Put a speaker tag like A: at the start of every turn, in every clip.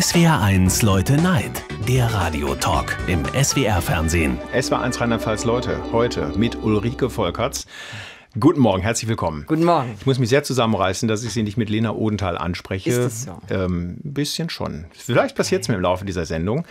A: SWR1 Leute Neid, der Radiotalk im SWR-Fernsehen. SWR1 Rheinland-Pfalz Leute, heute mit Ulrike Volkerts. Guten Morgen, herzlich willkommen. Guten Morgen. Ich muss mich sehr zusammenreißen, dass ich Sie nicht mit Lena Odenthal anspreche. Ist das so? Ein ähm, bisschen schon. Vielleicht passiert es mir im Laufe dieser Sendung.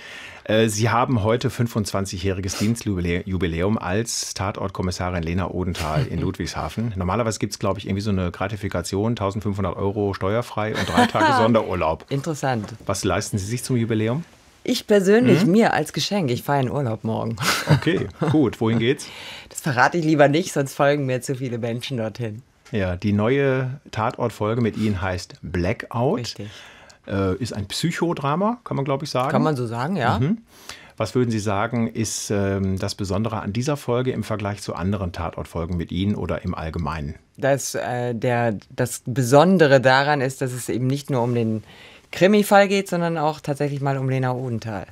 A: Äh, Sie haben heute 25-jähriges Dienstjubiläum als Tatortkommissarin Lena Odenthal in Ludwigshafen. Normalerweise gibt es, glaube ich, irgendwie so eine Gratifikation, 1500 Euro steuerfrei und drei Tage Sonderurlaub. Interessant. Was leisten Sie sich zum Jubiläum?
B: Ich persönlich, mhm. mir als Geschenk. Ich fahre in Urlaub morgen.
A: Okay, gut. Wohin geht's?
B: Das verrate ich lieber nicht, sonst folgen mir zu viele Menschen dorthin.
A: Ja, die neue Tatortfolge mit Ihnen heißt Blackout. Richtig äh, ist ein Psychodrama, kann man glaube ich sagen. Kann man so sagen, ja. Mhm. Was würden Sie sagen, ist ähm, das Besondere an dieser Folge im Vergleich zu anderen Tatortfolgen mit Ihnen oder im Allgemeinen? Das, äh,
B: der, das Besondere daran ist, dass es eben nicht nur um den Krimi-Fall geht, sondern auch tatsächlich mal um Lena Odenthal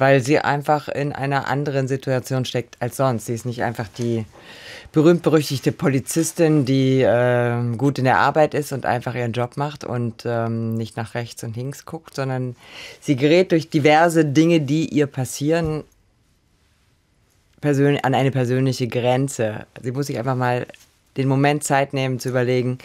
B: weil sie einfach in einer anderen Situation steckt als sonst. Sie ist nicht einfach die berühmt-berüchtigte Polizistin, die äh, gut in der Arbeit ist und einfach ihren Job macht und ähm, nicht nach rechts und links guckt, sondern sie gerät durch diverse Dinge, die ihr passieren, an eine persönliche Grenze. Sie muss sich einfach mal den Moment Zeit nehmen zu überlegen,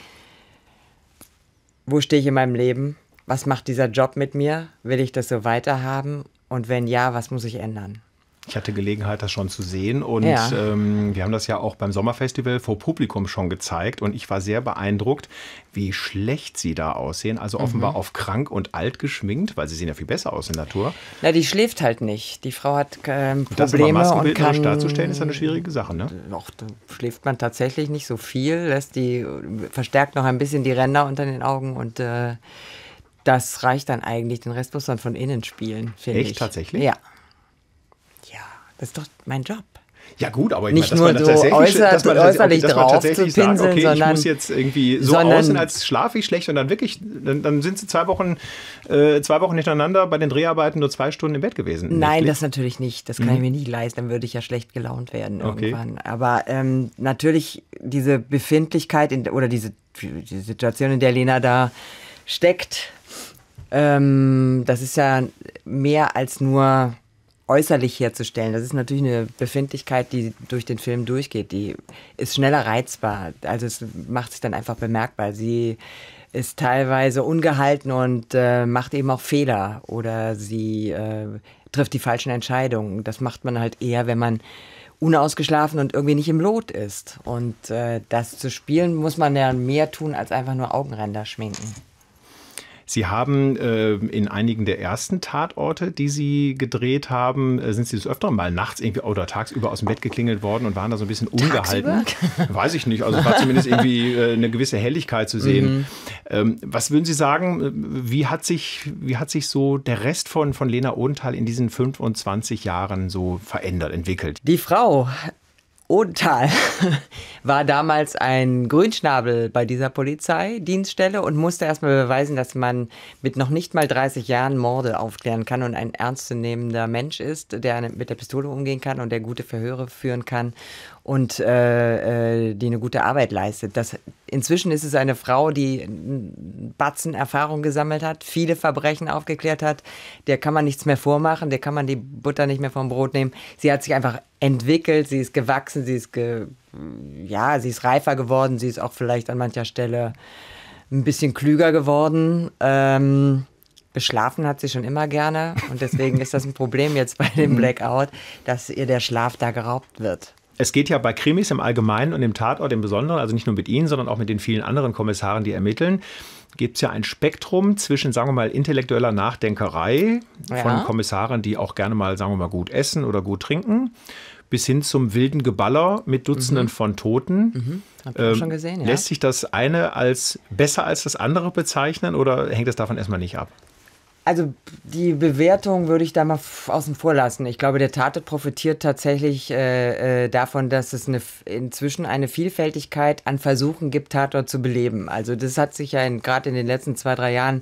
B: wo stehe ich in meinem Leben? Was macht dieser Job mit mir? Will ich das so weiterhaben und wenn ja, was muss ich ändern?
A: Ich hatte Gelegenheit, das schon zu sehen. Und ja. ähm, wir haben das ja auch beim Sommerfestival vor Publikum schon gezeigt. Und ich war sehr beeindruckt, wie schlecht sie da aussehen. Also offenbar mhm. auf krank und alt geschminkt, weil sie sehen ja viel besser aus in Natur. Na, die schläft halt nicht. Die Frau hat ähm, Probleme. Das Maskenbild maskenbildnerisch darzustellen, ist eine schwierige
B: Sache, ne? Doch, da schläft man tatsächlich nicht so viel, lässt die, verstärkt noch ein bisschen die Ränder unter den Augen und äh, das reicht dann eigentlich. Den Rest muss man von innen spielen, finde ich. Echt, tatsächlich? Ja. Ja, das ist doch mein Job.
A: Ja gut, aber ich nicht meine, dass nur so tatsächlich, äußer, dass man, äußerlich dass man tatsächlich zu pinseln, sagt, okay, sondern, ich muss jetzt irgendwie so sondern, aussehen, als schlafe ich schlecht und dann wirklich, dann, dann sind sie zwei Wochen, äh, zwei Wochen hintereinander bei den Dreharbeiten nur zwei Stunden im Bett gewesen. Nein, das
B: natürlich nicht. Das kann mhm. ich mir nie leisten. Dann würde ich ja schlecht gelaunt werden irgendwann. Okay. Aber ähm, natürlich diese Befindlichkeit in, oder diese die Situation, in der Lena da steckt, ähm, das ist ja mehr als nur äußerlich herzustellen. Das ist natürlich eine Befindlichkeit, die durch den Film durchgeht. Die ist schneller reizbar. Also es macht sich dann einfach bemerkbar. Sie ist teilweise ungehalten und äh, macht eben auch Fehler oder sie äh, trifft die falschen Entscheidungen. Das macht man halt eher, wenn man unausgeschlafen und irgendwie nicht im Lot ist. Und äh, das zu spielen, muss man ja mehr tun, als einfach nur Augenränder schminken.
A: Sie haben äh, in einigen der ersten Tatorte, die Sie gedreht haben, äh, sind Sie das öfter mal nachts irgendwie oder tagsüber aus dem Bett geklingelt worden und waren da so ein bisschen ungehalten. Tagsüber? Weiß ich nicht. Also war zumindest irgendwie äh, eine gewisse Helligkeit zu sehen. Mhm. Ähm, was würden Sie sagen, äh, wie hat sich, wie hat sich so der Rest von, von Lena Odenthal in diesen 25 Jahren so verändert, entwickelt? Die Frau Odenthal war damals ein Grünschnabel bei
B: dieser Polizeidienststelle und musste erstmal beweisen, dass man mit noch nicht mal 30 Jahren Morde aufklären kann und ein ernstzunehmender Mensch ist, der mit der Pistole umgehen kann und der gute Verhöre führen kann und äh, äh, die eine gute Arbeit leistet. Das, inzwischen ist es eine Frau, die einen Batzen Erfahrung gesammelt hat, viele Verbrechen aufgeklärt hat. Der kann man nichts mehr vormachen, der kann man die Butter nicht mehr vom Brot nehmen. Sie hat sich einfach entwickelt, sie ist gewachsen, sie ist, ge ja, sie ist reifer geworden, sie ist auch vielleicht an mancher Stelle ein bisschen klüger geworden. Ähm, geschlafen hat sie
A: schon immer gerne und deswegen ist das ein Problem jetzt bei dem mhm. Blackout, dass ihr der Schlaf da geraubt wird es geht ja bei Krimis im Allgemeinen und im Tatort im Besonderen, also nicht nur mit Ihnen, sondern auch mit den vielen anderen Kommissaren, die ermitteln, gibt es ja ein Spektrum zwischen, sagen wir mal, intellektueller Nachdenkerei ja. von Kommissaren, die auch gerne mal, sagen wir mal, gut essen oder gut trinken, bis hin zum wilden Geballer mit Dutzenden mhm. von Toten. Mhm. Ähm, schon gesehen, ja. Lässt sich das eine als besser als das andere bezeichnen oder hängt das davon erstmal nicht ab?
B: also die Bewertung würde ich da mal außen vor lassen. Ich glaube, der Tatort profitiert tatsächlich äh, äh davon, dass es eine, inzwischen eine Vielfältigkeit an Versuchen gibt, Tatort zu beleben. Also das hat sich ja gerade in den letzten zwei, drei Jahren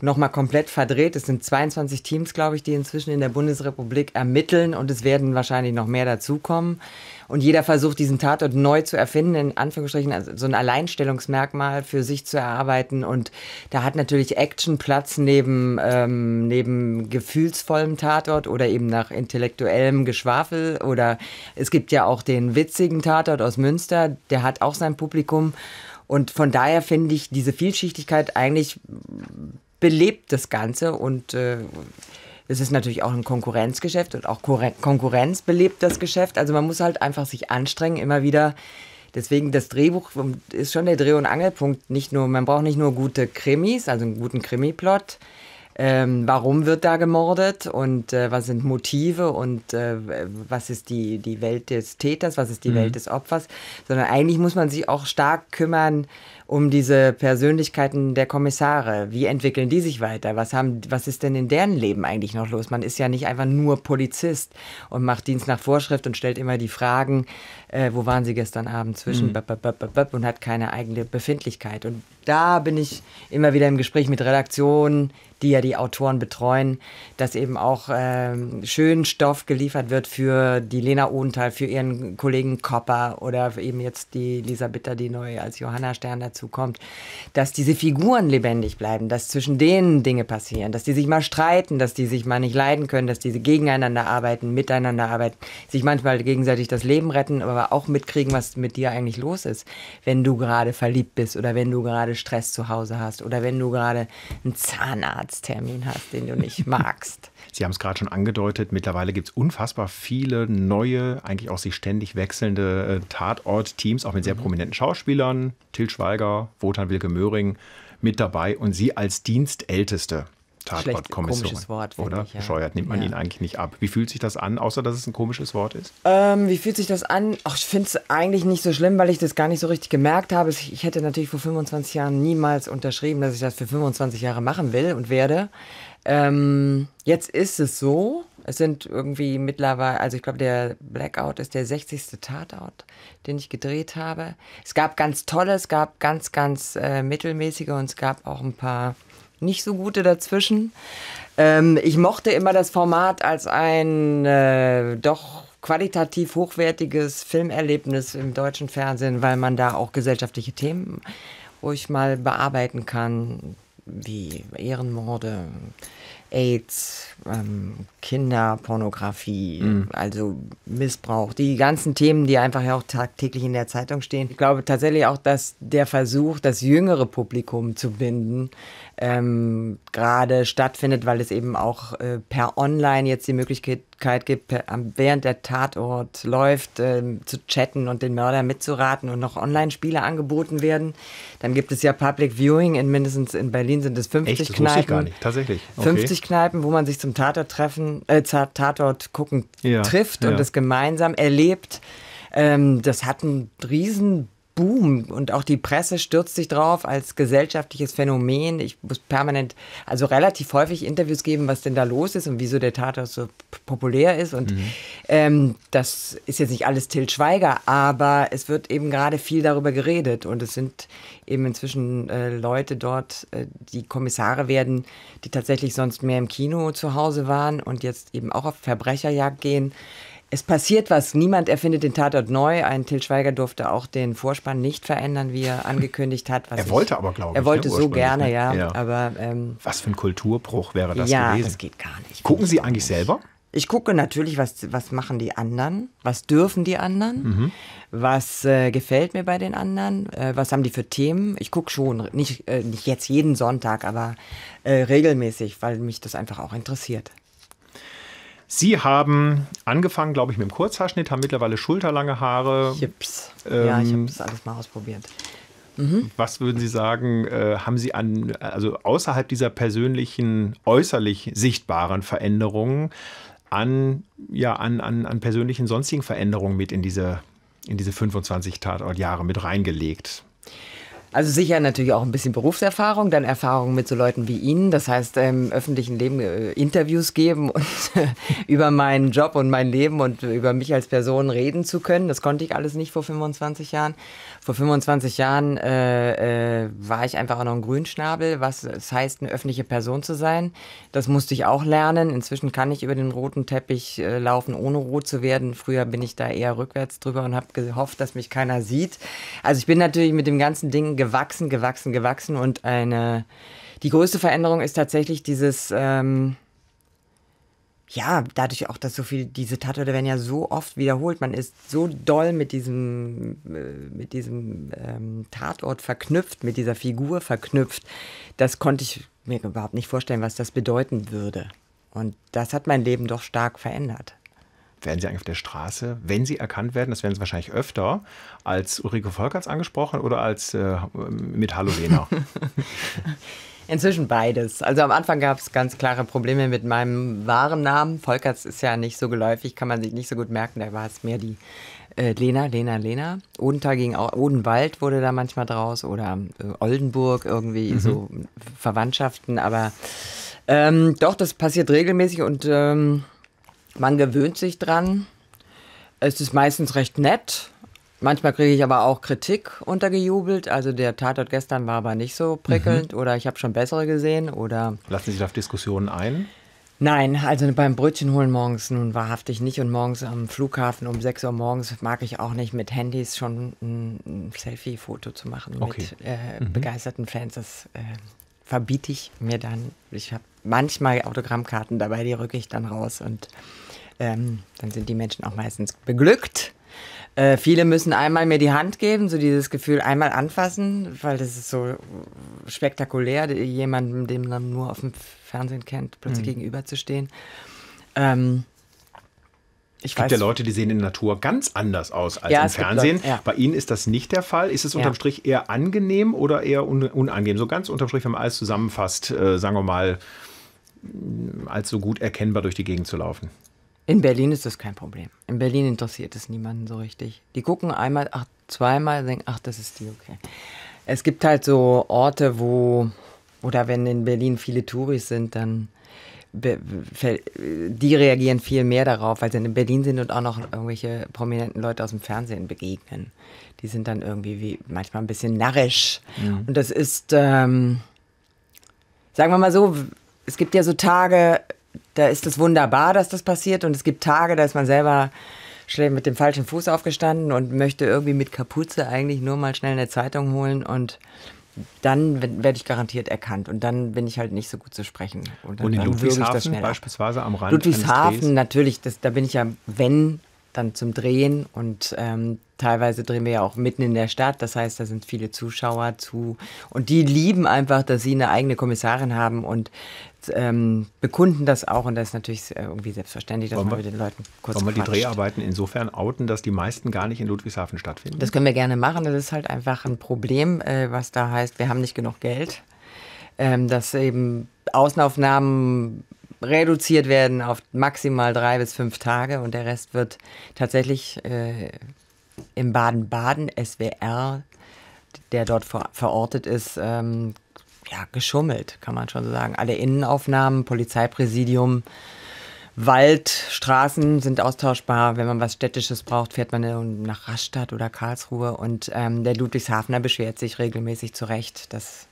B: nochmal komplett verdreht. Es sind 22 Teams, glaube ich, die inzwischen in der Bundesrepublik ermitteln und es werden wahrscheinlich noch mehr dazukommen. Und jeder versucht, diesen Tatort neu zu erfinden, in Anführungsstrichen also so ein Alleinstellungsmerkmal für sich zu erarbeiten. Und da hat natürlich Action Platz neben, ähm, neben gefühlsvollem Tatort oder eben nach intellektuellem Geschwafel. Oder es gibt ja auch den witzigen Tatort aus Münster, der hat auch sein Publikum. Und von daher finde ich diese Vielschichtigkeit eigentlich belebt das Ganze und äh, es ist natürlich auch ein Konkurrenzgeschäft und auch Konkurrenz belebt das Geschäft. Also man muss halt einfach sich anstrengen, immer wieder. Deswegen das Drehbuch ist schon der Dreh- und Angelpunkt. Nicht nur, man braucht nicht nur gute Krimis, also einen guten Krimiplot. Ähm, warum wird da gemordet und äh, was sind Motive und äh, was ist die, die Welt des Täters, was ist die mhm. Welt des Opfers, sondern eigentlich muss man sich auch stark kümmern, um diese Persönlichkeiten der Kommissare. Wie entwickeln die sich weiter? Was, haben, was ist denn in deren Leben eigentlich noch los? Man ist ja nicht einfach nur Polizist und macht Dienst nach Vorschrift und stellt immer die Fragen, äh, wo waren sie gestern Abend zwischen mhm. und hat keine eigene Befindlichkeit. Und da bin ich immer wieder im Gespräch mit Redaktionen, die ja die Autoren betreuen, dass eben auch ähm, schön Stoff geliefert wird für die Lena Odenthal, für ihren Kollegen Kopper oder eben jetzt die Lisa Bitter, die neu als Johanna Stern dazu dazu kommt, dass diese Figuren lebendig bleiben, dass zwischen denen Dinge passieren, dass die sich mal streiten, dass die sich mal nicht leiden können, dass diese gegeneinander arbeiten, miteinander arbeiten, sich manchmal gegenseitig das Leben retten, aber auch mitkriegen, was mit dir eigentlich los ist, wenn du gerade verliebt bist oder wenn du gerade Stress zu Hause hast oder wenn du gerade einen Zahnarzttermin hast, den
A: du nicht magst. Sie haben es gerade schon angedeutet, mittlerweile gibt es unfassbar viele neue, eigentlich auch sich ständig wechselnde äh, Tatort-Teams, auch mit sehr mhm. prominenten Schauspielern. Til Schweiger Schwager, Wotan Wilke Möhring, mit dabei und sie als Dienstälteste. Tatortkommission. Komisches Wort, oder? Ich, ja. Bescheuert nimmt man ja. ihn eigentlich nicht ab. Wie fühlt sich das an, außer dass es ein komisches Wort ist?
B: Ähm, wie fühlt sich das an? Ach, ich finde es eigentlich nicht so schlimm, weil ich das gar nicht so richtig gemerkt habe. Ich hätte natürlich vor 25 Jahren niemals unterschrieben, dass ich das für 25 Jahre machen will und werde. Ähm, jetzt ist es so es sind irgendwie mittlerweile, also ich glaube, der Blackout ist der 60. Tatort, den ich gedreht habe. Es gab ganz tolle, es gab ganz, ganz äh, mittelmäßige und es gab auch ein paar nicht so gute dazwischen. Ähm, ich mochte immer das Format als ein äh, doch qualitativ hochwertiges Filmerlebnis im deutschen Fernsehen, weil man da auch gesellschaftliche Themen ruhig mal bearbeiten kann, wie Ehrenmorde, AIDS, ähm, Kinderpornografie, mhm. also Missbrauch, die ganzen Themen, die einfach ja auch tagtäglich in der Zeitung stehen. Ich glaube tatsächlich auch, dass der Versuch, das jüngere Publikum zu binden, ähm, gerade stattfindet, weil es eben auch äh, per Online jetzt die Möglichkeit gibt, per, während der Tatort läuft, äh, zu chatten und den Mörder mitzuraten und noch Online-Spiele angeboten werden. Dann gibt es ja Public Viewing, in mindestens in Berlin sind es 50 Echt? Das Kneipen. Ich gar nicht, tatsächlich. Okay. 50 Stammtischkneipen, wo man sich zum Tatort treffen, äh, Tatort gucken ja, trifft und es gemeinsam erlebt. Ähm, das hat einen riesen boomt und auch die Presse stürzt sich drauf als gesellschaftliches Phänomen. Ich muss permanent, also relativ häufig Interviews geben, was denn da los ist und wieso der Tatort so populär ist. Und mhm. ähm, das ist jetzt nicht alles Till Schweiger, aber es wird eben gerade viel darüber geredet und es sind eben inzwischen äh, Leute dort, äh, die Kommissare werden, die tatsächlich sonst mehr im Kino zu Hause waren und jetzt eben auch auf Verbrecherjagd gehen. Es passiert was. Niemand erfindet den Tatort neu. Ein Til Schweiger durfte auch den Vorspann nicht verändern, wie er angekündigt hat. er wollte aber, glaube ich. Er wollte ne, so gerne, ne? ja. ja.
A: Aber, ähm, was für ein Kulturbruch wäre das ja, gewesen? Ja, das geht
B: gar nicht. Gucken Sie eigentlich selber? Ich gucke natürlich, was, was machen die anderen, was dürfen die anderen, mhm. was äh, gefällt mir bei den anderen, äh, was haben die für Themen. Ich gucke schon, nicht, äh, nicht jetzt jeden Sonntag, aber äh, regelmäßig, weil mich das einfach
A: auch interessiert. Sie haben angefangen, glaube ich, mit dem Kurzhaarschnitt, haben mittlerweile schulterlange Haare. Chips. Ähm, ja, ich habe ähm, das alles mal ausprobiert. Mhm. Was würden Sie sagen, äh, haben Sie an, also außerhalb dieser persönlichen, äußerlich sichtbaren Veränderungen, an, ja, an, an, an persönlichen sonstigen Veränderungen mit in diese, in diese 25 Tatortjahre mit reingelegt? Also
B: sicher natürlich auch ein bisschen Berufserfahrung, dann Erfahrung mit so Leuten wie Ihnen, das heißt im ähm, öffentlichen Leben äh, Interviews geben und äh, über meinen Job und mein Leben und über mich als Person reden zu können. Das konnte ich alles nicht vor 25 Jahren. Vor 25 Jahren äh, äh, war ich einfach auch noch ein Grünschnabel, was es heißt, eine öffentliche Person zu sein. Das musste ich auch lernen. Inzwischen kann ich über den roten Teppich äh, laufen, ohne rot zu werden. Früher bin ich da eher rückwärts drüber und habe gehofft, dass mich keiner sieht. Also ich bin natürlich mit dem ganzen Ding gewachsen, gewachsen, gewachsen und eine. Die größte Veränderung ist tatsächlich dieses. Ähm, ja, dadurch auch, dass so viel, diese Tatorte werden ja so oft wiederholt. Man ist so doll mit diesem, äh, mit diesem ähm, Tatort verknüpft, mit dieser Figur verknüpft. Das konnte ich mir überhaupt nicht vorstellen, was das bedeuten würde.
A: Und das hat mein Leben doch stark verändert werden sie eigentlich auf der Straße, wenn sie erkannt werden, das werden sie wahrscheinlich öfter, als Ulrike Volkerts angesprochen oder als äh, mit Hallo Lena? Inzwischen beides. Also am Anfang gab es ganz klare
B: Probleme mit meinem wahren Namen. Volkerts ist ja nicht so geläufig, kann man sich nicht so gut merken. Da war es mehr die äh, Lena, Lena, Lena. Odenthal ging auch, Odenwald wurde da manchmal draus oder äh, Oldenburg irgendwie mhm. so Verwandtschaften. Aber ähm, doch, das passiert regelmäßig und ähm, man gewöhnt sich dran. Es ist meistens recht nett. Manchmal kriege ich aber auch Kritik untergejubelt. Also der Tatort gestern war aber nicht so mhm. prickelnd mhm. oder ich habe schon bessere gesehen oder. Lassen Sie sich auf Diskussionen ein? Nein, also beim Brötchen holen morgens nun wahrhaftig nicht und morgens am Flughafen um 6 Uhr morgens mag ich auch nicht mit Handys schon ein Selfie-Foto zu machen okay. mit äh, mhm. begeisterten Fans. Das äh, verbiete ich mir dann. Ich habe manchmal Autogrammkarten dabei, die rücke ich dann raus und ähm, dann sind die Menschen auch meistens beglückt. Äh, viele müssen einmal mir die Hand geben, so dieses Gefühl einmal anfassen, weil das ist so spektakulär, jemandem, den man nur auf dem Fernsehen kennt, plötzlich mhm. gegenüberzustehen. Ähm, ich es gibt weiß, ja
A: Leute, die sehen in der Natur ganz anders aus als ja, im Fernsehen. Leute, ja. Bei Ihnen ist das nicht der Fall. Ist es unterm ja. Strich eher angenehm oder eher unangenehm? So ganz unterm Strich, wenn man alles zusammenfasst, äh, sagen wir mal, als so gut erkennbar durch die Gegend zu laufen. In Berlin ist das kein Problem. In Berlin interessiert es
B: niemanden so richtig. Die gucken einmal, ach, zweimal, denken, ach, das ist die, okay. Es gibt halt so Orte, wo, oder wenn in Berlin viele Touris sind, dann die reagieren viel mehr darauf, weil sie in Berlin sind und auch noch irgendwelche prominenten Leute aus dem Fernsehen begegnen. Die sind dann irgendwie wie, manchmal ein bisschen narrisch. Ja. Und das ist, ähm, sagen wir mal so, es gibt ja so Tage, da ist es wunderbar, dass das passiert. Und es gibt Tage, da ist man selber schnell mit dem falschen Fuß aufgestanden und möchte irgendwie mit Kapuze eigentlich nur mal schnell eine Zeitung holen und dann werde ich garantiert erkannt und dann bin ich halt nicht so gut zu sprechen. Und, dann und in Ludwigshafen beispielsweise am Rand. Ludwigshafen natürlich, das, da bin ich ja, wenn dann zum Drehen und ähm, teilweise drehen wir ja auch mitten in der Stadt. Das heißt, da sind viele Zuschauer zu und die lieben einfach, dass sie eine eigene Kommissarin haben und ähm, bekunden
A: das auch und das ist natürlich irgendwie selbstverständlich, dass wollen man mit den Leuten kurz Wollen wir die Dreharbeiten insofern outen, dass die meisten gar nicht in Ludwigshafen stattfinden? Das können wir
B: gerne machen. Das ist halt einfach ein Problem, äh, was da heißt, wir haben nicht genug Geld. Ähm, dass eben Außenaufnahmen reduziert werden auf maximal drei bis fünf Tage und der Rest wird tatsächlich äh, im Baden-Baden SWR, der dort ver verortet ist, ähm, ja, geschummelt, kann man schon so sagen. Alle Innenaufnahmen, Polizeipräsidium, Wald, Straßen sind austauschbar. Wenn man was Städtisches braucht, fährt man nach Rastatt oder Karlsruhe. Und ähm, der Ludwigshafner beschwert sich regelmäßig zurecht, dass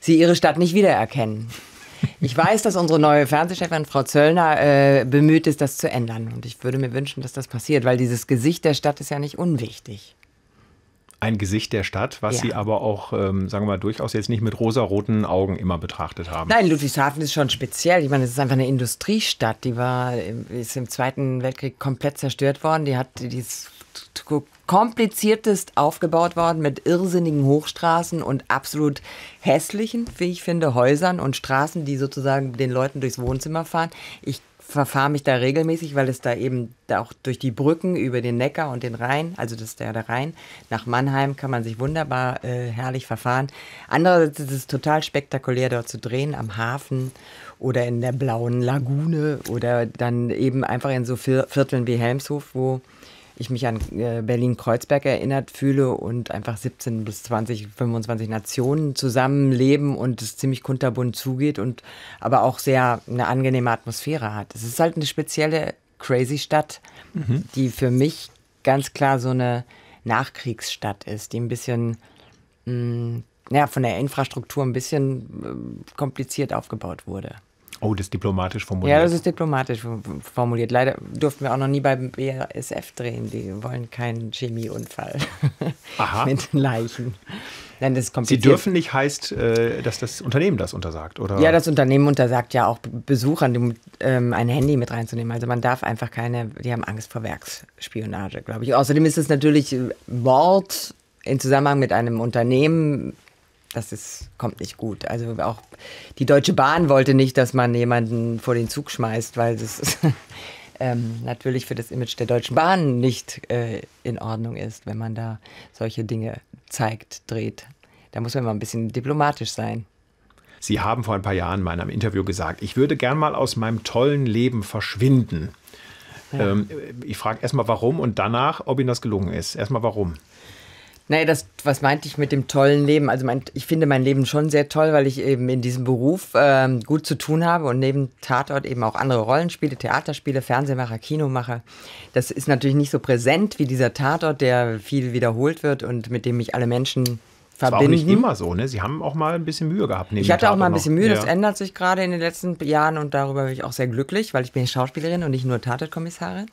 B: sie ihre Stadt nicht wiedererkennen. Ich weiß, dass unsere neue Fernsehchefin Frau Zöllner äh, bemüht ist, das zu ändern. Und ich würde mir wünschen, dass das passiert, weil dieses Gesicht der Stadt ist ja nicht unwichtig.
A: Ein Gesicht der Stadt, was ja. Sie aber auch, ähm, sagen wir mal, durchaus jetzt nicht mit rosaroten Augen immer betrachtet haben.
B: Nein, Ludwigshafen ist schon speziell. Ich meine, es ist einfach eine Industriestadt. Die war, ist im Zweiten Weltkrieg komplett zerstört worden. Die hat, dieses kompliziertest aufgebaut worden mit irrsinnigen Hochstraßen und absolut hässlichen, wie ich finde, Häusern und Straßen, die sozusagen den Leuten durchs Wohnzimmer fahren. Ich verfahre mich da regelmäßig, weil es da eben auch durch die Brücken über den Neckar und den Rhein, also das ist der, der Rhein, nach Mannheim kann man sich wunderbar äh, herrlich verfahren. Andererseits ist es total spektakulär, dort zu drehen, am Hafen oder in der blauen Lagune oder dann eben einfach in so Vierteln wie Helmshof, wo ich mich an äh, Berlin-Kreuzberg erinnert fühle und einfach 17 bis 20, 25 Nationen zusammenleben und es ziemlich kunterbunt zugeht und aber auch sehr eine angenehme Atmosphäre hat. Es ist halt eine spezielle crazy Stadt, mhm. die für mich ganz klar so eine Nachkriegsstadt ist, die ein bisschen mh, mm, naja, von der Infrastruktur ein bisschen äh, kompliziert aufgebaut wurde.
A: Oh, das ist diplomatisch formuliert. Ja, das ist
B: diplomatisch formuliert. Leider durften wir auch noch nie beim BASF drehen. Die wollen keinen Chemieunfall Aha. mit Leichen. Nein, das ist kompliziert. Sie dürfen
A: nicht heißt, äh, dass das Unternehmen das untersagt, oder? Ja,
B: das Unternehmen untersagt ja auch Besuchern, ähm, ein Handy mit reinzunehmen. Also man darf einfach keine, die haben Angst vor Werksspionage, glaube ich. Außerdem ist es natürlich Mord in Zusammenhang mit einem Unternehmen das ist, kommt nicht gut. Also auch die Deutsche Bahn wollte nicht, dass man jemanden vor den Zug schmeißt, weil das ist, ähm, natürlich für das Image der Deutschen Bahn nicht äh, in Ordnung ist, wenn man da solche Dinge zeigt, dreht. Da muss man mal ein bisschen diplomatisch sein.
A: Sie haben vor ein paar Jahren mal in einem Interview gesagt, ich würde gern mal aus meinem tollen Leben verschwinden. Ja. Ähm, ich frage erstmal warum und danach, ob Ihnen das gelungen ist. Erstmal warum. Naja, das, was meinte ich mit dem tollen Leben? Also mein,
B: ich finde mein Leben schon sehr toll, weil ich eben in diesem Beruf ähm, gut zu tun habe und neben Tatort eben auch andere Rollen spiele, Theater spiele, Fernsehmacher, Kinomacher. Das ist natürlich nicht so präsent wie dieser Tatort, der viel wiederholt wird und mit dem mich alle Menschen verbinden. Das war auch nicht immer
A: so, ne? Sie haben auch mal ein bisschen Mühe gehabt. ich hatte auch mal ein bisschen Mühe, ja. das
B: ändert sich gerade in den letzten Jahren und darüber bin ich auch sehr glücklich, weil ich bin Schauspielerin und nicht nur Tatortkommissarin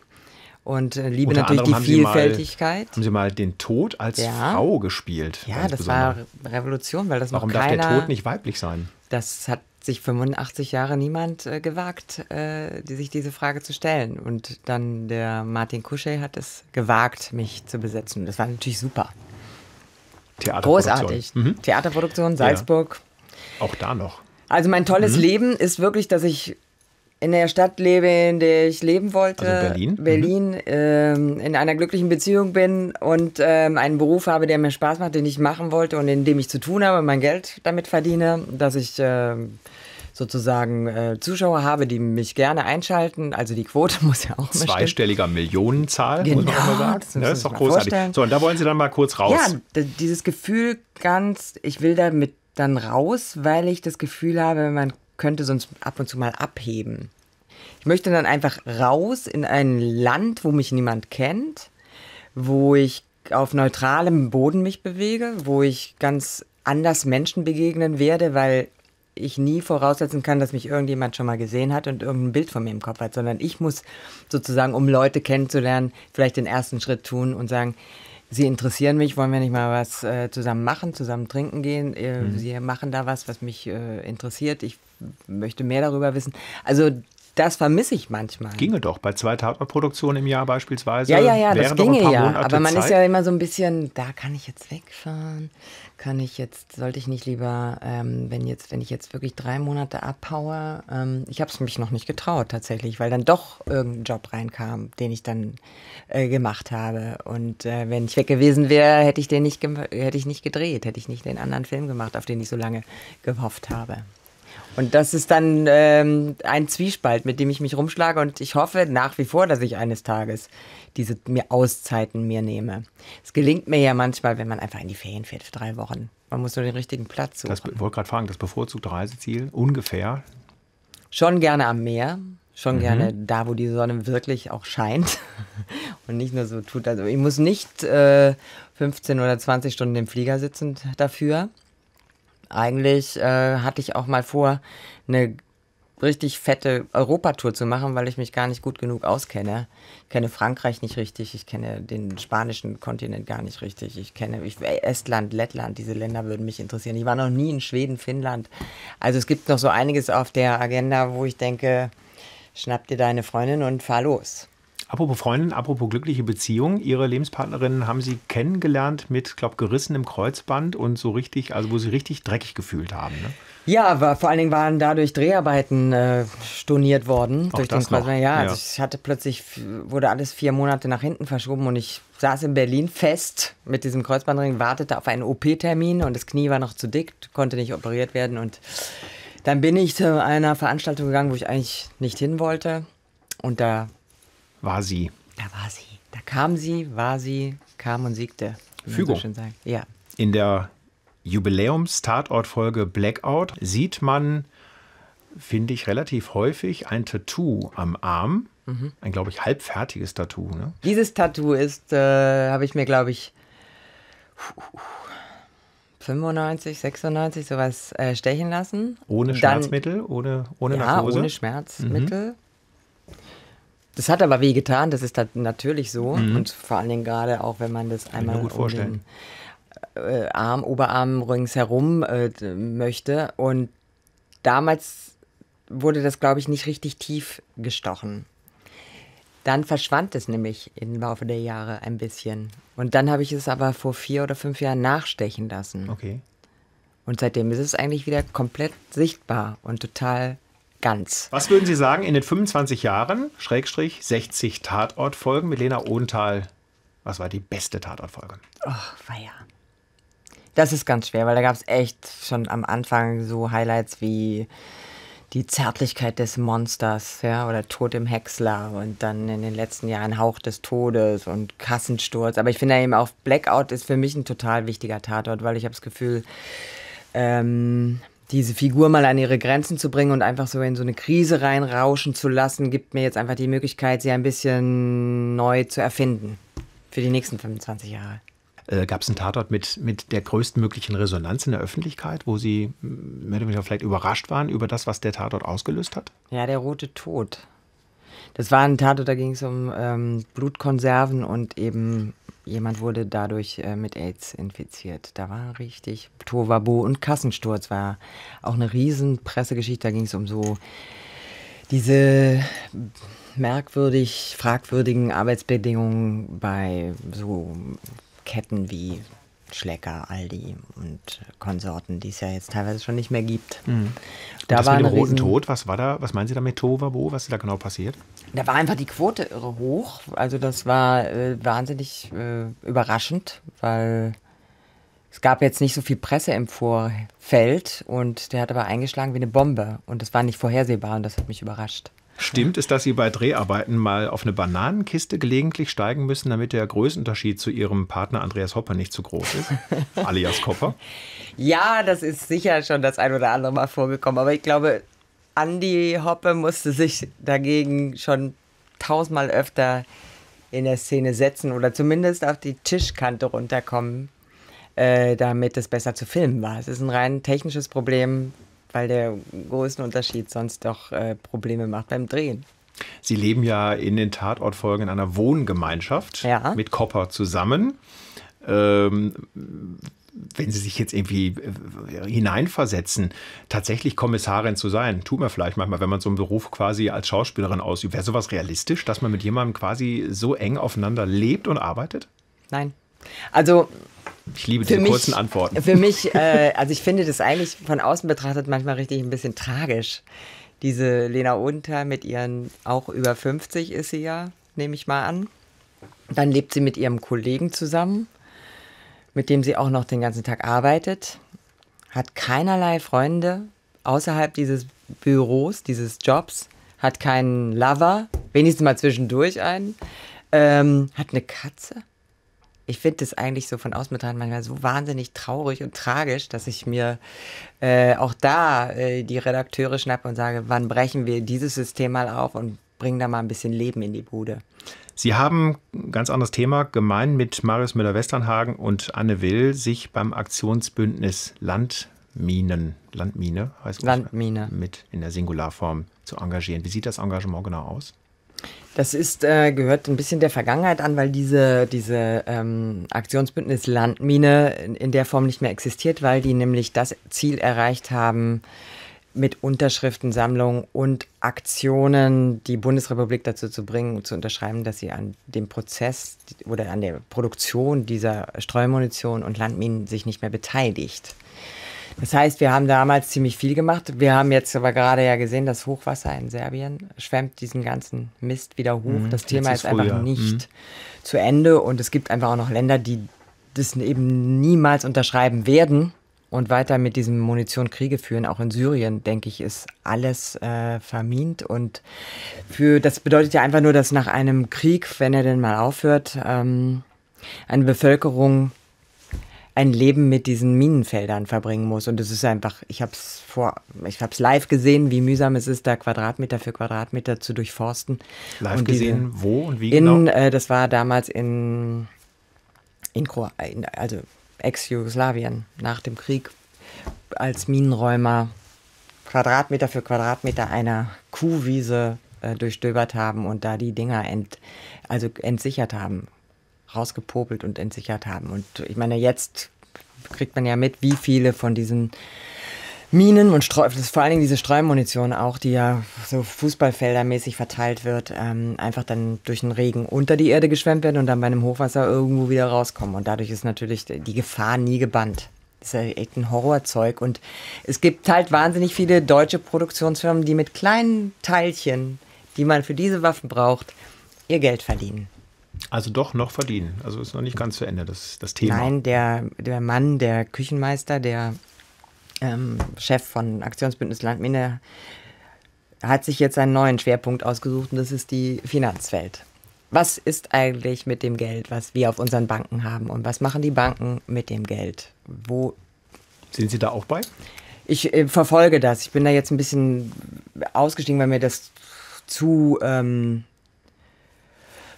B: und äh, liebe Unter natürlich die haben Vielfältigkeit. Sie
A: mal, haben Sie mal den Tod als ja. Frau gespielt? Ja, das war
B: Revolution, weil das Warum noch keiner... Warum darf der Tod nicht weiblich sein? Das hat sich 85 Jahre niemand äh, gewagt, äh, die, sich diese Frage zu stellen. Und dann der Martin Kuschey hat es gewagt, mich zu besetzen. Das war natürlich super. Theaterproduktion. Großartig. Mhm. Theaterproduktion, Salzburg. Ja. Auch da noch. Also mein tolles mhm. Leben ist wirklich, dass ich in der Stadt lebe, in der ich leben wollte. Also Berlin. Mhm. Berlin, mhm. ähm, in einer glücklichen Beziehung bin und ähm, einen Beruf habe, der mir Spaß macht, den ich machen wollte und in dem ich zu tun habe, und mein Geld damit verdiene, dass ich äh, sozusagen äh, Zuschauer habe, die mich gerne einschalten. Also die Quote muss ja auch Zweistelliger
A: Millionenzahl, genau, muss man auch genau. mal sagen. Das, ne, ist doch großartig. Vorstellen. So, und da wollen Sie dann mal kurz raus.
B: Ja, dieses Gefühl ganz, ich will damit dann raus, weil ich das Gefühl habe, man könnte sonst ab und zu mal abheben. Ich möchte dann einfach raus in ein Land, wo mich niemand kennt, wo ich auf neutralem Boden mich bewege, wo ich ganz anders Menschen begegnen werde, weil ich nie voraussetzen kann, dass mich irgendjemand schon mal gesehen hat und irgendein Bild von mir im Kopf hat, sondern ich muss sozusagen, um Leute kennenzulernen, vielleicht den ersten Schritt tun und sagen, Sie interessieren mich, wollen wir nicht mal was äh, zusammen machen, zusammen trinken gehen? Äh, mhm. Sie machen da was, was mich äh, interessiert. Ich möchte mehr darüber wissen. Also
A: das vermisse ich manchmal. Ginge doch, bei zwei Tatortproduktionen im Jahr beispielsweise. Ja, ja, ja, das ginge ja. Monate aber man Zeit. ist ja
B: immer so ein bisschen, da kann ich jetzt wegfahren, kann ich jetzt, sollte ich nicht lieber, ähm, wenn, jetzt, wenn ich jetzt wirklich drei Monate abhaue, ähm, ich habe es mich noch nicht getraut tatsächlich, weil dann doch irgendein Job reinkam, den ich dann äh, gemacht habe. Und äh, wenn ich weg gewesen wäre, hätte ich den nicht, hätte ich nicht gedreht, hätte ich nicht den anderen Film gemacht, auf den ich so lange gehofft habe. Und das ist dann ähm, ein Zwiespalt, mit dem ich mich rumschlage und ich hoffe nach wie vor, dass ich eines Tages diese mir Auszeiten mir nehme. Es gelingt mir ja manchmal, wenn man einfach in die Ferien fährt für drei Wochen. Man muss nur den richtigen Platz suchen. Das wollte gerade fragen, das bevorzugte Reiseziel ungefähr? Schon gerne am Meer, schon mhm. gerne da, wo die Sonne wirklich auch scheint und nicht nur so tut. Also ich muss nicht äh, 15 oder 20 Stunden im Flieger sitzen dafür eigentlich äh, hatte ich auch mal vor, eine richtig fette Europatour zu machen, weil ich mich gar nicht gut genug auskenne. Ich kenne Frankreich nicht richtig, ich kenne den spanischen Kontinent gar nicht richtig. Ich kenne ich, Estland, Lettland, diese Länder würden mich interessieren. Ich war noch nie in Schweden, Finnland. Also es gibt noch so einiges auf der Agenda, wo ich denke,
A: schnapp dir deine Freundin und fahr los. Apropos Freundin, apropos glückliche Beziehung. Ihre Lebenspartnerin haben Sie kennengelernt mit, glaube gerissenem Kreuzband und so richtig, also wo Sie richtig dreckig gefühlt haben. Ne?
B: Ja, aber vor allen Dingen waren dadurch Dreharbeiten äh, storniert worden. Auch durch den Kreuzband. Ja, also ich hatte plötzlich, wurde alles vier Monate nach hinten verschoben und ich saß in Berlin fest mit diesem Kreuzbandring, wartete auf einen OP-Termin und das Knie war noch zu dick, konnte nicht operiert werden und dann bin ich zu einer Veranstaltung gegangen, wo ich eigentlich nicht hin wollte. Und da war sie. Da war sie. Da kam sie, war sie, kam und siegte. Fügung. So
A: ja. In der Jubiläums-Tatortfolge Blackout sieht man, finde ich, relativ häufig ein Tattoo am Arm. Mhm. Ein, glaube ich, halbfertiges Tattoo. Ne?
B: Dieses Tattoo ist, äh, habe ich mir, glaube ich, 95, 96 sowas äh, stechen lassen. Ohne Schmerzmittel, Dann, ohne, ohne ja, ohne Schmerzmittel. Mhm. Das hat aber wehgetan, das ist natürlich so. Mhm. Und vor allen Dingen gerade auch, wenn man das Kann einmal gut um vorstellen. Den, äh, Arm, Oberarm ringsherum äh, möchte. Und damals wurde das, glaube ich, nicht richtig tief gestochen. Dann verschwand es nämlich im Laufe der Jahre ein bisschen. Und dann habe ich es aber vor vier oder fünf Jahren nachstechen lassen. Okay. Und seitdem ist es eigentlich wieder komplett sichtbar und total ganz.
A: Was würden Sie sagen in den 25 Jahren, Schrägstrich 60 Tatortfolgen mit Lena Ohntal? Was war die beste Tatortfolge?
B: Ach, oh, feier.
A: Das ist ganz schwer, weil da gab es echt
B: schon am Anfang so Highlights wie die Zärtlichkeit des Monsters, ja, oder Tod im Häcksler und dann in den letzten Jahren Hauch des Todes und Kassensturz. Aber ich finde eben auch Blackout ist für mich ein total wichtiger Tatort, weil ich habe das Gefühl, ähm, diese Figur mal an ihre Grenzen zu bringen und einfach so in so eine Krise reinrauschen zu lassen, gibt mir jetzt einfach die Möglichkeit, sie ein bisschen neu zu erfinden für die nächsten 25 Jahre.
A: Äh, Gab es einen Tatort mit, mit der größtmöglichen Resonanz in der Öffentlichkeit, wo Sie mehr oder weniger vielleicht überrascht waren über das, was der Tatort ausgelöst hat?
B: Ja, der Rote Tod. Das war ein Tatort, da ging es um ähm, Blutkonserven und eben Jemand wurde dadurch äh, mit AIDS infiziert. Da war richtig Tovabo und Kassensturz war auch eine riesen Pressegeschichte. Da ging es um so diese merkwürdig fragwürdigen Arbeitsbedingungen bei so Ketten wie Schlecker, Aldi und Konsorten, die es ja jetzt teilweise schon nicht mehr gibt. Mhm. Da das war mit dem Roten Riesen Tod,
A: was war da, was meinen Sie da mit Tovabo,
B: was ist da genau passiert? Da war einfach die Quote irre hoch. Also das war äh, wahnsinnig äh, überraschend, weil es gab jetzt nicht so viel Presse im Vorfeld und der hat aber eingeschlagen wie eine Bombe. Und das war nicht vorhersehbar und das hat mich überrascht.
A: Stimmt es, dass Sie bei Dreharbeiten mal auf eine Bananenkiste gelegentlich steigen müssen, damit der Größenunterschied zu Ihrem Partner Andreas Hopper nicht zu groß ist? alias Kopper?
B: Ja, das ist sicher schon das ein oder andere Mal vorgekommen. Aber ich glaube, Andy Hoppe musste sich dagegen schon tausendmal öfter in der Szene setzen oder zumindest auf die Tischkante runterkommen, äh, damit es besser zu filmen war. Es ist ein rein technisches Problem, weil der großen Unterschied sonst doch äh, Probleme macht beim
A: Drehen. Sie leben ja in den Tatortfolgen in einer Wohngemeinschaft ja. mit Copper zusammen. Ähm, wenn Sie sich jetzt irgendwie äh, hineinversetzen, tatsächlich Kommissarin zu sein, tut man vielleicht manchmal, wenn man so einen Beruf quasi als Schauspielerin ausübt. Wäre sowas realistisch, dass man mit jemandem quasi so eng aufeinander lebt und arbeitet? Nein. Also ich liebe für diese mich, kurzen Antworten. Für mich,
B: äh, also ich finde das eigentlich von außen betrachtet manchmal richtig ein bisschen tragisch. Diese Lena Unter mit ihren, auch über 50 ist sie ja, nehme ich mal an. Dann lebt sie mit ihrem Kollegen zusammen, mit dem sie auch noch den ganzen Tag arbeitet, hat keinerlei Freunde außerhalb dieses Büros, dieses Jobs, hat keinen Lover, wenigstens mal zwischendurch einen, ähm, hat eine Katze ich finde das eigentlich so von außen betrachtet manchmal so wahnsinnig traurig und tragisch, dass ich mir äh, auch da äh, die Redakteure schnappe und sage, wann brechen wir dieses System mal auf und bringen da mal ein bisschen Leben in die Bude.
A: Sie haben ein ganz anderes Thema gemein mit Marius Müller-Westernhagen und Anne Will sich beim Aktionsbündnis Landminen, Landmine heißt Landmine, mit in der Singularform zu engagieren. Wie sieht das Engagement genau aus?
B: Das ist, äh, gehört ein bisschen der Vergangenheit an, weil diese, diese ähm, Aktionsbündnis Landmine in, der Form nicht mehr existiert, weil die nämlich das Ziel erreicht haben, mit Unterschriftensammlung und Aktionen die Bundesrepublik dazu zu bringen, und zu unterschreiben, dass sie an dem Prozess oder an der Produktion dieser Streumunition und Landminen sich nicht mehr beteiligt. Das heißt, wir haben damals ziemlich viel gemacht. Wir haben jetzt aber gerade ja gesehen, das Hochwasser in Serbien schwemmt diesen ganzen Mist wieder hoch. Mhm, das Thema ist Frühjahr. einfach nicht mhm. zu Ende und es gibt einfach auch noch Länder, die das eben niemals unterschreiben werden und weiter mit diesem Munition Kriege führen. Auch in Syrien, denke ich, ist alles äh, vermint. Und für das bedeutet ja einfach nur, dass nach einem Krieg, wenn er denn mal aufhört, ähm, eine Bevölkerung ein Leben mit diesen Minenfeldern verbringen muss. Und es ist einfach, ich habe es vor, ich habe es live gesehen, wie mühsam es ist, da Quadratmeter für Quadratmeter zu durchforsten. Live und gesehen, diese, wo und wie genau? In, äh, das war damals in, in Kroatien, also Ex-Jugoslawien nach dem Krieg als Minenräumer Quadratmeter für Quadratmeter einer Kuhwiese äh, durchstöbert haben und da die Dinger ent, also entsichert haben rausgepopelt und entsichert haben. Und ich meine, jetzt kriegt man ja mit, wie viele von diesen Minen und Streu, vor allen Dingen diese Streumunition auch, die ja so fußballfeldermäßig verteilt wird, ähm, einfach dann durch den Regen unter die Erde geschwemmt werden und dann bei einem Hochwasser irgendwo wieder rauskommen. Und dadurch ist natürlich die Gefahr nie gebannt. Das ist ja echt ein Horrorzeug. Und es gibt halt wahnsinnig viele deutsche Produktionsfirmen, die mit kleinen Teilchen, die man für diese Waffen braucht, ihr Geld verdienen.
A: Also doch noch verdienen. Also
B: ist noch nicht ganz zu Ende, das, das Thema. Nein, der, der Mann, der Küchenmeister, der ähm, Chef von Aktionsbündnis Landmine, hat sich jetzt einen neuen Schwerpunkt ausgesucht und das ist die Finanzwelt. Was ist eigentlich mit dem Geld, was wir auf unseren Banken haben und was machen die Banken mit dem Geld? Wo sind Sie da auch bei? Ich äh, verfolge das. Ich bin da jetzt ein bisschen ausgestiegen, weil mir das zu ähm,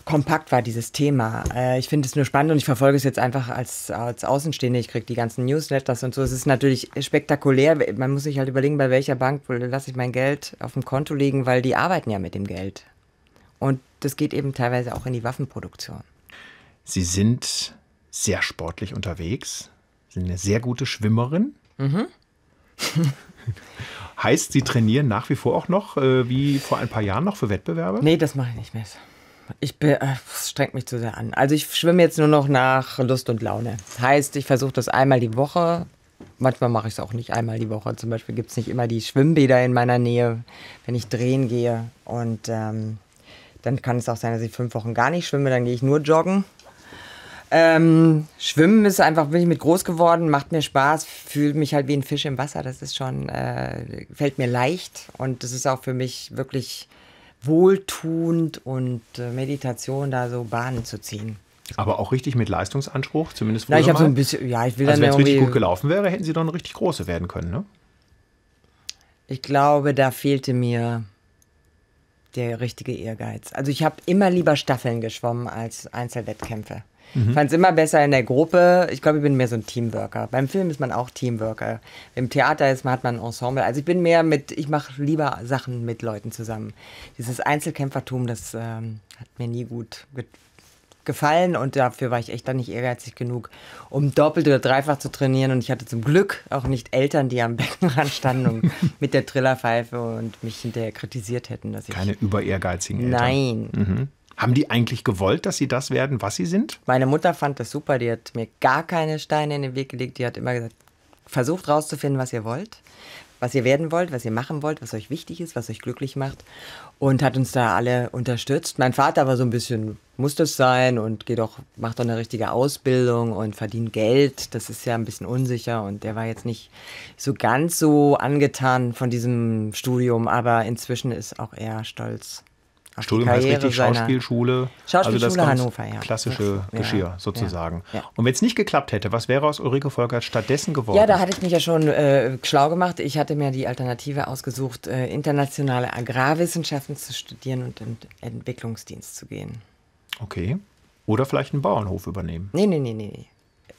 B: kompakt war dieses Thema. Äh, ich finde es nur spannend und ich verfolge es jetzt einfach als, als Außenstehende. Ich kriege die ganzen Newsletters und so. Es ist natürlich spektakulär. Man muss sich halt überlegen, bei welcher Bank lasse ich mein Geld auf dem Konto liegen, weil die arbeiten ja mit dem Geld. Und das geht eben teilweise auch in die Waffenproduktion.
A: Sie sind sehr sportlich unterwegs, sind eine sehr gute Schwimmerin. Mhm. heißt, Sie trainieren nach wie vor auch noch, äh, wie vor ein paar Jahren noch, für Wettbewerbe? Nee, das mache ich nicht mehr ich bin, es äh, strengt mich zu sehr an. Also ich schwimme jetzt nur
B: noch nach Lust und Laune. Heißt, ich versuche das einmal die Woche. Manchmal mache ich es auch nicht einmal die Woche. Zum Beispiel gibt es nicht immer die Schwimmbäder in meiner Nähe, wenn ich drehen gehe. Und ähm, dann kann es auch sein, dass ich fünf Wochen gar nicht schwimme. Dann gehe ich nur joggen. Ähm, schwimmen ist einfach, bin ich mit groß geworden, macht mir Spaß, fühle mich halt wie ein Fisch im Wasser. Das ist schon, äh, fällt mir leicht und das ist auch für mich wirklich wohltuend und äh, Meditation da so Bahnen zu ziehen.
A: Aber auch richtig mit Leistungsanspruch, zumindest Na, ich habe so ein bisschen, ja, ich will also dann wenn es richtig gut gelaufen wäre, hätten sie dann richtig große werden können, ne?
B: Ich glaube, da fehlte mir der richtige Ehrgeiz. Also ich habe immer lieber Staffeln geschwommen als Einzelwettkämpfe. Mhm. Fand es immer besser in der Gruppe. Ich glaube, ich bin mehr so ein Teamworker. Beim Film ist man auch Teamworker. Im Theater ist man, hat man ein Ensemble. Also ich bin mehr mit, ich mache lieber Sachen mit Leuten zusammen. Dieses Einzelkämpfertum, das ähm, hat mir nie gut gefallen und dafür war ich echt dann nicht ehrgeizig genug, um doppelt oder dreifach zu trainieren. Und ich hatte zum Glück auch nicht Eltern, die am Beckenrand standen und mit der Trillerpfeife und mich hinterher kritisiert hätten, dass ich. Keine über ehrgeizigen Eltern. Nein. Mhm. Haben die eigentlich gewollt, dass sie das werden, was sie sind? Meine Mutter fand das super. Die hat mir gar keine Steine in den Weg gelegt. Die hat immer gesagt, versucht rauszufinden, was ihr wollt, was ihr werden wollt, was ihr machen wollt, was euch wichtig ist, was euch glücklich macht. Und hat uns da alle unterstützt. Mein Vater war so ein bisschen, muss das sein und geht auch, macht doch eine richtige Ausbildung und verdient Geld. Das ist ja ein bisschen unsicher und der war jetzt nicht so ganz so angetan von diesem Studium, aber inzwischen ist auch er stolz
A: Ach, Studium heißt richtig Schauspielschule. Schauspielschule also das Hannover, ja. Klassische ja, Geschirr sozusagen. Ja, Und wenn es nicht geklappt hätte, was wäre aus Ulrike Volkert stattdessen geworden? Ja, da
B: hatte ich mich ja schon äh, schlau gemacht. Ich hatte mir die Alternative ausgesucht, äh, internationale Agrarwissenschaften zu studieren und in Entwicklungsdienst zu gehen.
A: Okay. Oder vielleicht einen Bauernhof übernehmen.
B: Nee, nee, nee, nee. nee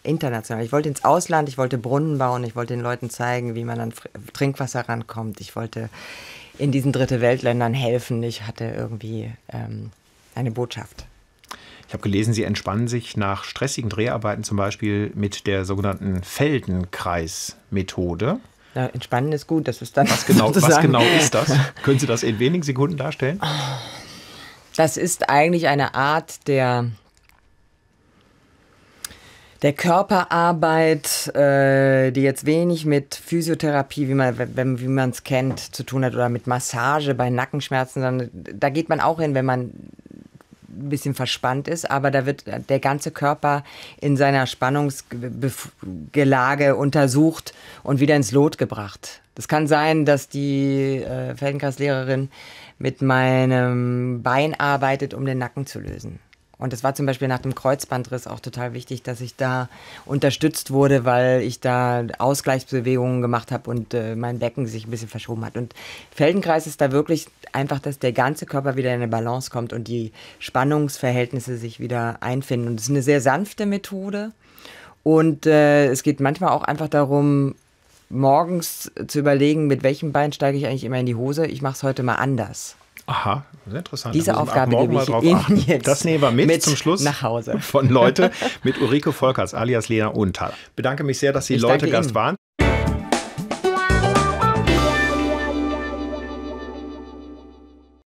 B: international. Ich wollte ins Ausland, ich wollte Brunnen bauen, ich wollte den Leuten zeigen, wie man an Trinkwasser rankommt. Ich wollte in diesen Dritte Weltländern helfen. Ich hatte irgendwie ähm, eine Botschaft.
A: Ich habe gelesen, Sie entspannen sich nach stressigen Dreharbeiten zum Beispiel mit der sogenannten Feldenkreismethode.
B: Ja, entspannen ist gut, das ist dann.
A: Was genau, was genau ist das? Können Sie das in wenigen Sekunden darstellen?
B: Das ist eigentlich eine Art der der Körperarbeit, äh, die jetzt wenig mit Physiotherapie, wie man wie man kennt, zu tun hat oder mit Massage bei Nackenschmerzen, sondern da geht man auch hin, wenn man ein bisschen verspannt ist, aber da wird der ganze Körper in seiner Spannungsgelage untersucht und wieder ins Lot gebracht. Das kann sein, dass die äh, Feldenkreislehrerin mit meinem Bein arbeitet, um den Nacken zu lösen. Und das war zum Beispiel nach dem Kreuzbandriss auch total wichtig, dass ich da unterstützt wurde, weil ich da Ausgleichsbewegungen gemacht habe und äh, mein Becken sich ein bisschen verschoben hat. Und Feldenkreis ist da wirklich einfach, dass der ganze Körper wieder in eine Balance kommt und die Spannungsverhältnisse sich wieder einfinden. Und es ist eine sehr sanfte Methode. Und äh, es geht manchmal auch einfach darum, morgens zu überlegen, mit welchem Bein steige ich eigentlich immer in die Hose. Ich mache es heute mal anders.
A: Aha, sehr interessant. Diese Aufgabe nehme ich Ihnen jetzt Das nehmen wir mit, mit, zum Schluss nach Hause. von Leute mit Ulrike Volkers alias Lena Untal. Bedanke mich sehr, dass Sie Leute Gast waren.